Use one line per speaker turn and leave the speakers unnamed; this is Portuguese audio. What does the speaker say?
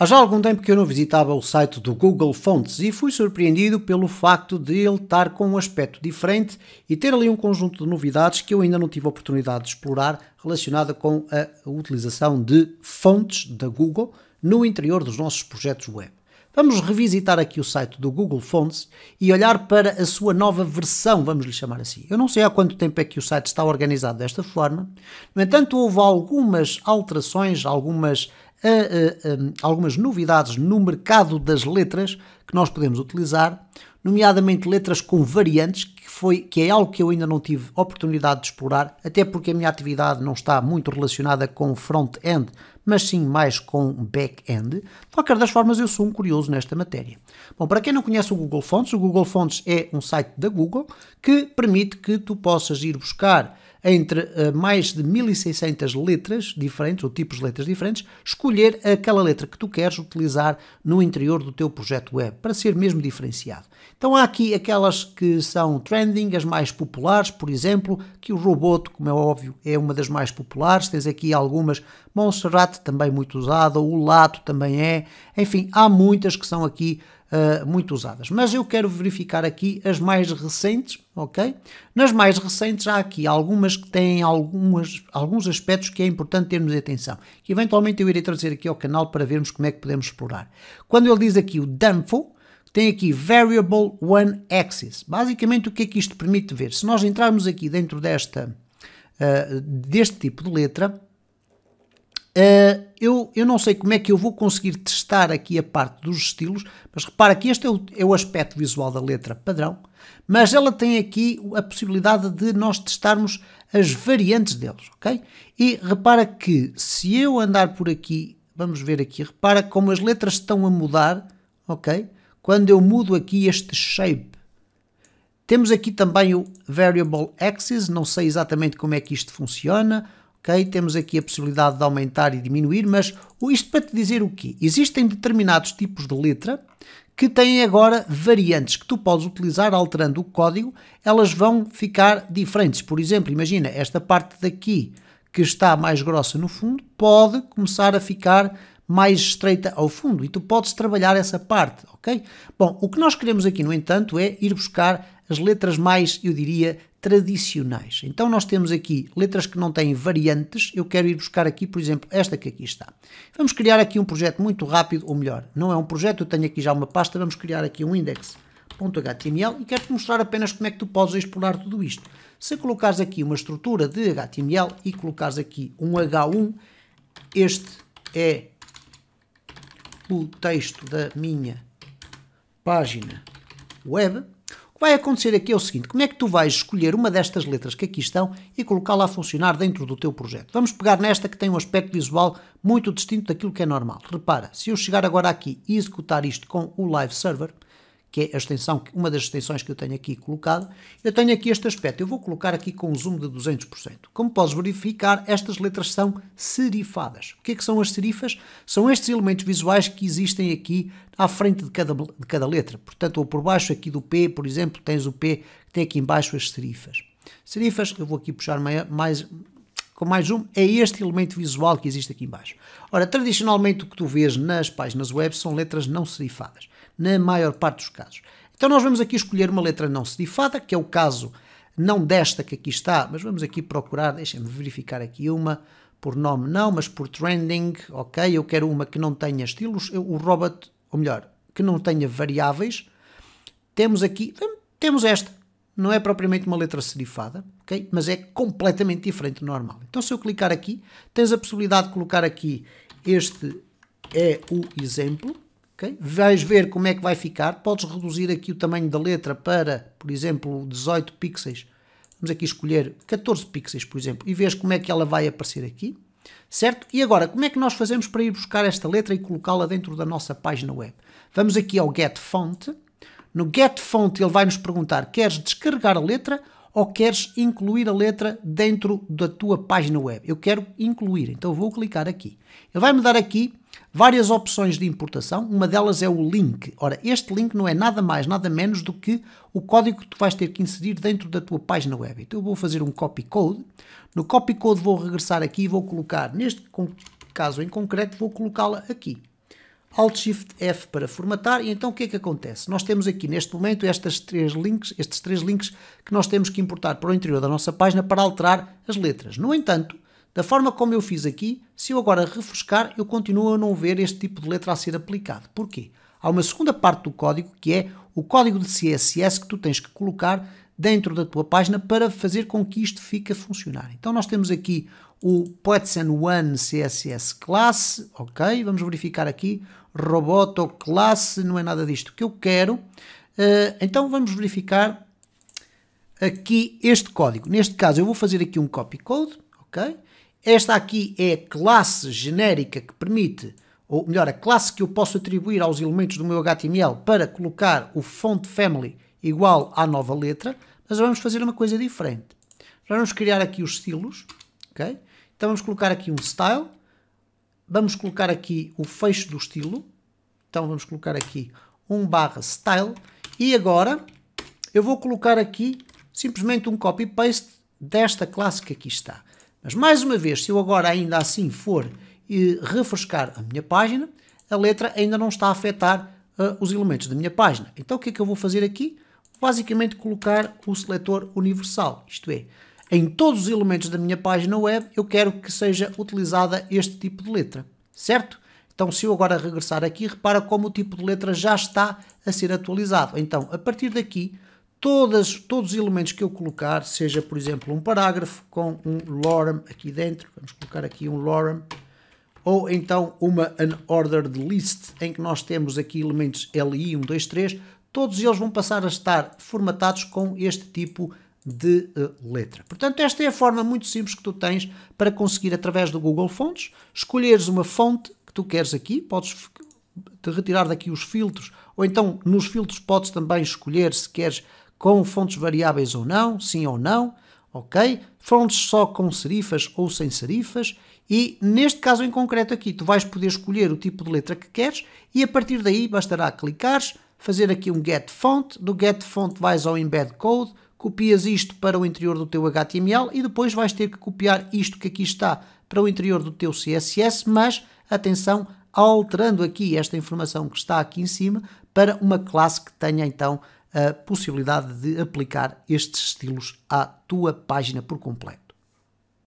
Há já algum tempo que eu não visitava o site do Google Fonts e fui surpreendido pelo facto de ele estar com um aspecto diferente e ter ali um conjunto de novidades que eu ainda não tive a oportunidade de explorar relacionada com a utilização de fontes da Google no interior dos nossos projetos web. Vamos revisitar aqui o site do Google Fonts e olhar para a sua nova versão, vamos lhe chamar assim. Eu não sei há quanto tempo é que o site está organizado desta forma, no entanto, houve algumas alterações, algumas, uh, uh, uh, algumas novidades no mercado das letras que nós podemos utilizar, nomeadamente letras com variantes foi, que é algo que eu ainda não tive oportunidade de explorar, até porque a minha atividade não está muito relacionada com front-end, mas sim mais com back-end. De qualquer das formas, eu sou um curioso nesta matéria. Bom, para quem não conhece o Google Fonts, o Google Fonts é um site da Google que permite que tu possas ir buscar entre uh, mais de 1600 letras diferentes, ou tipos de letras diferentes, escolher aquela letra que tu queres utilizar no interior do teu projeto web, para ser mesmo diferenciado. Então há aqui aquelas que são trending, as mais populares, por exemplo, que o Roboto, como é óbvio, é uma das mais populares, tens aqui algumas, Montserrat também muito usada, o Lato também é, enfim, há muitas que são aqui uh, muito usadas. Mas eu quero verificar aqui as mais recentes, ok? Nas mais recentes há aqui algumas que têm algumas, alguns aspectos que é importante termos atenção, que eventualmente eu irei trazer aqui ao canal para vermos como é que podemos explorar. Quando ele diz aqui o Danfo, tem aqui Variable One Axis. Basicamente o que é que isto permite ver? Se nós entrarmos aqui dentro desta, uh, deste tipo de letra, Uh, eu, eu não sei como é que eu vou conseguir testar aqui a parte dos estilos, mas repara que este é o, é o aspecto visual da letra padrão, mas ela tem aqui a possibilidade de nós testarmos as variantes deles, ok? E repara que se eu andar por aqui, vamos ver aqui, repara como as letras estão a mudar, ok? Quando eu mudo aqui este shape, temos aqui também o variable axis, não sei exatamente como é que isto funciona, ok? Temos aqui a possibilidade de aumentar e diminuir, mas isto para te dizer o quê? Existem determinados tipos de letra que têm agora variantes que tu podes utilizar alterando o código, elas vão ficar diferentes. Por exemplo, imagina esta parte daqui que está mais grossa no fundo, pode começar a ficar mais estreita ao fundo e tu podes trabalhar essa parte, ok? Bom, o que nós queremos aqui, no entanto, é ir buscar as letras mais, eu diria, tradicionais. Então nós temos aqui letras que não têm variantes, eu quero ir buscar aqui, por exemplo, esta que aqui está. Vamos criar aqui um projeto muito rápido, ou melhor, não é um projeto, eu tenho aqui já uma pasta, vamos criar aqui um index.html e quero-te mostrar apenas como é que tu podes explorar tudo isto. Se colocares aqui uma estrutura de HTML e colocares aqui um H1, este é o texto da minha página web, vai acontecer aqui é o seguinte: como é que tu vais escolher uma destas letras que aqui estão e colocá-la a funcionar dentro do teu projeto? Vamos pegar nesta que tem um aspecto visual muito distinto daquilo que é normal. Repara, se eu chegar agora aqui e executar isto com o Live Server, que é a extensão, uma das extensões que eu tenho aqui colocada, eu tenho aqui este aspecto. Eu vou colocar aqui com um zoom de 200%. Como podes verificar, estas letras são serifadas. O que é que são as serifas? São estes elementos visuais que existem aqui à frente de cada, de cada letra. Portanto, ou por baixo aqui do P, por exemplo, tens o P que tem aqui embaixo as serifas. Serifas, eu vou aqui puxar mais, com mais um, é este elemento visual que existe aqui embaixo. Ora, tradicionalmente o que tu vês nas páginas web são letras não serifadas, na maior parte dos casos. Então nós vamos aqui escolher uma letra não serifada, que é o caso não desta que aqui está, mas vamos aqui procurar, deixem-me verificar aqui uma, por nome não, mas por trending, ok, eu quero uma que não tenha estilos, eu, o robot, ou melhor, que não tenha variáveis. Temos aqui, temos esta, não é propriamente uma letra serifada, ok? Mas é completamente diferente do normal. Então, se eu clicar aqui, tens a possibilidade de colocar aqui este é o exemplo, ok? Vais ver como é que vai ficar. Podes reduzir aqui o tamanho da letra para, por exemplo, 18 pixels. Vamos aqui escolher 14 pixels, por exemplo, e vês como é que ela vai aparecer aqui, certo? E agora, como é que nós fazemos para ir buscar esta letra e colocá-la dentro da nossa página web? Vamos aqui ao Get Font, no get font ele vai nos perguntar: queres descarregar a letra ou queres incluir a letra dentro da tua página web? Eu quero incluir, então vou clicar aqui. Ele vai me dar aqui várias opções de importação, uma delas é o link. Ora, este link não é nada mais, nada menos do que o código que tu vais ter que inserir dentro da tua página web. Então eu vou fazer um copy code. No copy code vou regressar aqui e vou colocar, neste caso em concreto, vou colocá-la aqui. Alt-Shift F para formatar, e então o que é que acontece? Nós temos aqui neste momento estas três links, estes três links que nós temos que importar para o interior da nossa página para alterar as letras. No entanto, da forma como eu fiz aqui, se eu agora refrescar, eu continuo a não ver este tipo de letra a ser aplicado. Porquê? Há uma segunda parte do código que é o código de CSS que tu tens que colocar dentro da tua página para fazer com que isto fique a funcionar. Então nós temos aqui o Poetsen One CSS Class, ok, vamos verificar aqui, Roboto Class, não é nada disto que eu quero, uh, então vamos verificar aqui este código, neste caso eu vou fazer aqui um copy code, ok, esta aqui é a classe genérica que permite, ou melhor, a classe que eu posso atribuir aos elementos do meu HTML para colocar o font family igual à nova letra, mas vamos fazer uma coisa diferente. Vamos criar aqui os estilos, ok? Então vamos colocar aqui um style, vamos colocar aqui o fecho do estilo, então vamos colocar aqui um barra style, e agora eu vou colocar aqui simplesmente um copy-paste desta classe que aqui está. Mas mais uma vez, se eu agora ainda assim for e eh, refrescar a minha página, a letra ainda não está a afetar uh, os elementos da minha página. Então o que é que eu vou fazer aqui? basicamente colocar o seletor universal, isto é, em todos os elementos da minha página web eu quero que seja utilizada este tipo de letra, certo? Então se eu agora regressar aqui, repara como o tipo de letra já está a ser atualizado. Então, a partir daqui, todas, todos os elementos que eu colocar, seja por exemplo um parágrafo com um lorem aqui dentro, vamos colocar aqui um lorem, ou então uma unordered list, em que nós temos aqui elementos li, 1, 2, 3, todos eles vão passar a estar formatados com este tipo de uh, letra. Portanto, esta é a forma muito simples que tu tens para conseguir, através do Google Fontes, escolheres uma fonte que tu queres aqui, podes te retirar daqui os filtros, ou então nos filtros podes também escolher se queres com fontes variáveis ou não, sim ou não, ok? Fontes só com serifas ou sem serifas, e neste caso em concreto aqui, tu vais poder escolher o tipo de letra que queres, e a partir daí bastará clicares, fazer aqui um get font, do get font vais ao embed code, copias isto para o interior do teu HTML e depois vais ter que copiar isto que aqui está para o interior do teu CSS, mas atenção, alterando aqui esta informação que está aqui em cima para uma classe que tenha então a possibilidade de aplicar estes estilos à tua página por completo.